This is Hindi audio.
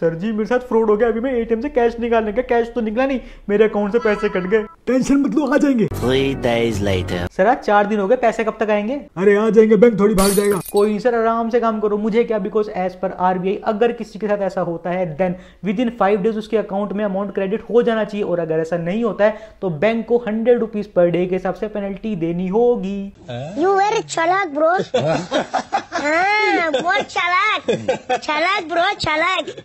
सर जी मेरे साथ फ्रॉड हो गया अभी मैं एटीएम से कैश निकालने का कैश तो निकला नहीं मेरे अकाउंट से पैसे कट गए टेंशन मत लो आ जाएंगे सर आज चार दिन हो गए पैसे कब तक आएंगे अरे आ जाएंगे बैंक थोड़ी भाग जाएगा कोई नहीं सर आराम से काम करो मुझे क्या बिकॉज एज पर आरबीआई अगर किसी के साथ ऐसा होता है then within five days उसके अकाउंट में अमाउंट क्रेडिट हो जाना चाहिए और अगर ऐसा नहीं होता है तो बैंक को हंड्रेड रुपीज पर डे के हिसाब से पेनल्टी देनी होगी यू वेरी चालाक ब्रो हाँ, बहुत चालाक चालाक ब्रो चालाक